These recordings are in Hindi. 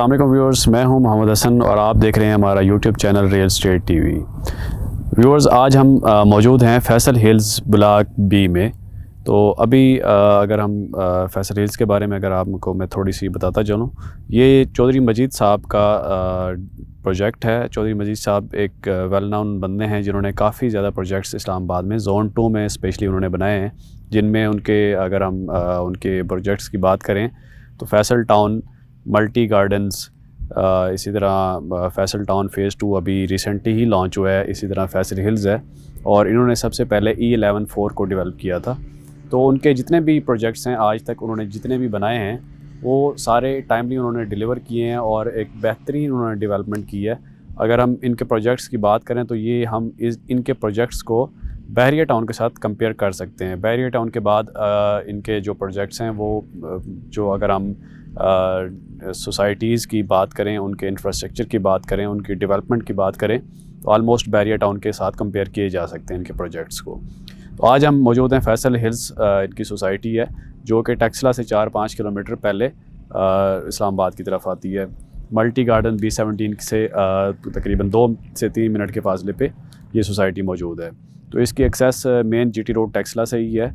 अल्लाम व्यूअर्स मैं हूं मोहम्मद हसन और आप देख रहे हैं हमारा YouTube channel real estate T V viewers आज हम मौजूद हैं फैसल हिल्स ब्लाक बी में तो अभी आ, अगर हम आ, फैसल हिल्स के बारे में अगर आपको मैं थोड़ी सी बताता चलूँ ये चौधरी मजीद साहब का आ, प्रोजेक्ट है चौधरी मजीद साहब एक वेल नाउन बंदे हैं जिन्होंने काफ़ी ज़्यादा प्रोजेक्ट्स इस्लामाबाद में जोन टू में स्पेशली उन्होंने बनाए हैं जिनमें उनके अगर हम उनके प्रोजेक्ट्स की बात करें तो Faisal town multi gardens uh, इसी तरह फैसल टाउन फ़ेज़ टू अभी रिसेंटली ही लॉन्च हुआ है इसी तरह फैसल हिल्स है और इन्होंने सबसे पहले ई एलेवन फोर को डेवलप किया था तो उनके जितने भी प्रोजेक्ट्स हैं आज तक उन्होंने जितने भी बनाए हैं वो सारे टाइमली उन्होंने डिलीवर किए हैं और एक बेहतरीन उन्होंने डेवलपमेंट की है अगर हम इनके प्रोजेक्ट्स की बात करें तो ये हम इस इनके प्रोजेक्ट्स को बहरिया टाउन के साथ कंपेयर कर सकते हैं बहरिया टाउन के बाद आ, इनके जो प्रोजेक्ट्स हैं वो जो अगर हम सोसाइटीज़ की बात करें उनके इंफ्रास्ट्रक्चर की बात करें उनकी डेवलपमेंट की बात करें तो ऑलमोस्ट बैरिया टाउन के साथ कंपेयर किए जा सकते हैं इनके प्रोजेक्ट्स को तो आज हम मौजूद हैं फैसल हिल्स आ, इनकी सोसाइटी है जो कि टैक्सला से चार पाँच किलोमीटर पहले इस्लामाबाद की तरफ आती है मल्टी गार्डन बी सेवनटीन से तकरीबन दो से तीन मिनट के फासले पे ये सोसाइटी मौजूद है तो इसकी access main GT road Taxila से ही है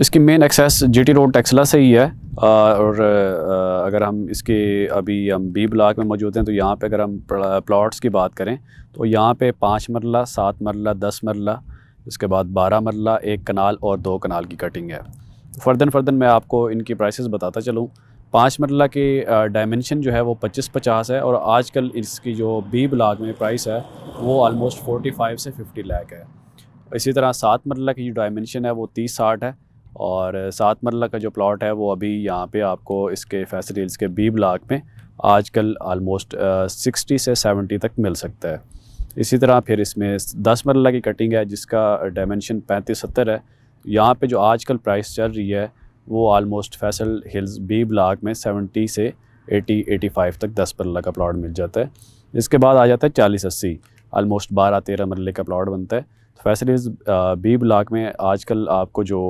इसकी main access GT road Taxila से ही है uh, और uh, uh, अगर हम इसके अभी हम बी ब्लाक में मौजूद हैं तो यहाँ पे अगर हम प्लॉट्स की बात करें तो यहाँ पे पाँच मरला सात मरला दस मरला इसके बाद बारह मरला एक कनाल और दो कनाल की कटिंग है फर्दन फर्दन मैं आपको इनकी प्राइसेस बताता चलूँ पाँच मरला के डायमेंशन जो है वो पच्चीस पचास है और आजकल इसकी जो बी ब्लाक में प्राइस है वो ऑलमोस्ट फोर्टी फाइव से फिफ्टी लाख है इसी तरह सात मरला की जो डायमेंशन है वो तीस साठ है और सात मरला का जो प्लॉट है वो अभी यहाँ पे आपको इसके फैसल हिल्स के बी ब्लाक में आजकल आलमोस्ट सिक्सटी से सेवेंटी तक मिल सकता है इसी तरह फिर इसमें दस मरला की कटिंग है जिसका डायमेंशन पैंतीस सत्तर है यहाँ पर जो आज प्राइस चल रही है वो almost Faisal hills B block में सेवेंटी से एटी एटी फाइव तक दस मरला का प्लाट मिल जाता है इसके बाद आ जाता है चालीस अस्सी आलमोस्ट बारह तेरह मरल का प्लाट बनता है तो फैसिलिटीज़ बी ब्लाक में आजकल आपको जो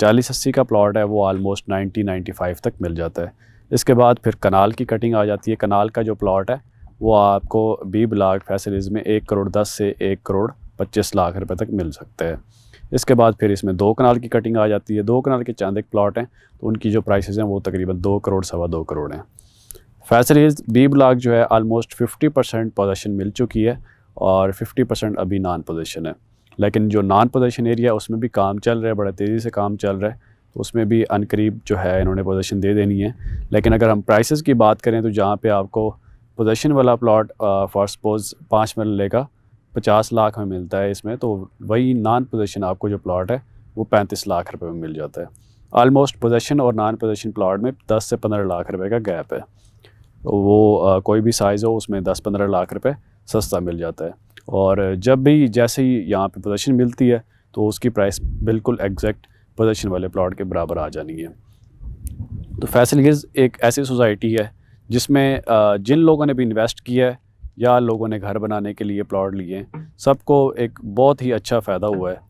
चालीस अस्सी का प्लाट है वो आलमोस्ट नाइन्टी नाइन्टी फाइव तक मिल जाता है इसके बाद फिर कनाल की कटिंग आ जाती है कनाल का जो प्लाट है वो आपको बी ब्लाक फैसिलिटीज़ में एक करोड़ दस से एक करोड़ पच्चीस लाख रुपए तक मिल सकते हैं इसके बाद फिर इसमें दो कनाल की कटिंग आ जाती है दो कनाल के चांद एक प्लाट हैं तो उनकी जो प्राइस हैं वो तकरीबन दो करोड़ सवा दो करोड़ हैं फैसल हिल्स बी ब्लाक जो है आलमोस्ट 50 परसेंट पोजेशन मिल चुकी है और 50 परसेंट अभी नॉन पोजेशन है लेकिन जो नॉन पोजेशन एरिया है उसमें भी काम चल रहा है बड़ा तेज़ी से काम चल रहा है तो उसमें भी अनकरीब जो है इन्होंने पोजेशन दे देनी है लेकिन अगर हम प्राइसेस की बात करें तो जहाँ पे आपको पोजेशन वाला प्लाट फॉर सपोज पाँच मरले का पचास लाख में मिलता है इसमें तो वही नॉन पोजेशन आपको जो प्लाट है वो पैंतीस लाख रुपये में मिल जाता है आलमोस्ट पोजेशन और नॉन पोजेशन प्लाट में दस से पंद्रह लाख रुपये का गैप है वो आ, कोई भी साइज़ हो उसमें दस पंद्रह लाख रुपए सस्ता मिल जाता है और जब भी जैसे ही यहाँ पे पोजीशन मिलती है तो उसकी प्राइस बिल्कुल एग्जैक्ट पोजीशन वाले प्लाट के बराबर आ जानी है तो फैसलगीज एक ऐसी सोसाइटी है जिसमें जिन लोगों ने भी इन्वेस्ट किया है या लोगों ने घर बनाने के लिए प्लाट लिए सबको एक बहुत ही अच्छा फ़ायदा हुआ है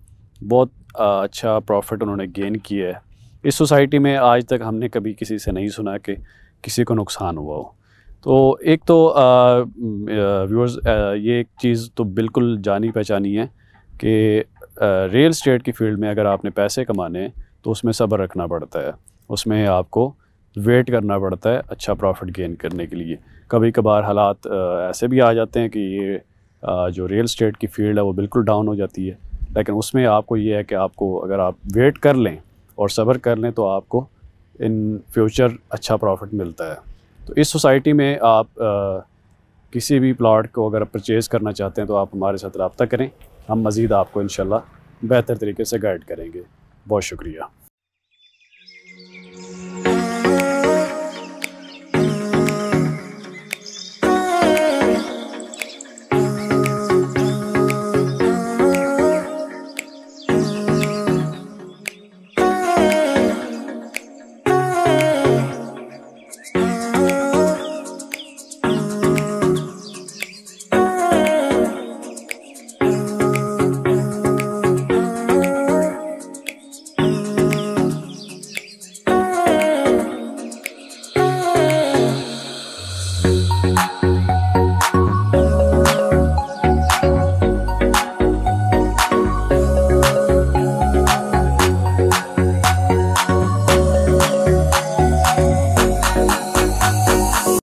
बहुत अच्छा प्रॉफिट उन्होंने गेन किया है इस सोसाइटी में आज तक हमने कभी किसी से नहीं सुना कि किसी को नुकसान हुआ हो तो एक तो व्यूअर्स ये एक चीज़ तो बिल्कुल जानी पहचानी है कि रियल स्टेट की फील्ड में अगर आपने पैसे कमाने तो उसमें सब्र रखना पड़ता है उसमें आपको वेट करना पड़ता है अच्छा प्रॉफिट गेन करने के लिए कभी कभार हालात ऐसे भी आ जाते हैं कि ये जो रियल स्टेट की फील्ड है वो बिल्कुल डाउन हो जाती है लेकिन उसमें आपको ये है कि आपको अगर आप वेट कर लें और सब्र कर लें तो आपको इन फ्यूचर अच्छा प्रॉफिट मिलता है तो इस सोसाइटी में आप आ, किसी भी प्लाट को अगर परचेज़ करना चाहते हैं तो आप हमारे साथ रबता करें हम मज़ीद आपको इन बेहतर तरीके से गाइड करेंगे बहुत शुक्रिया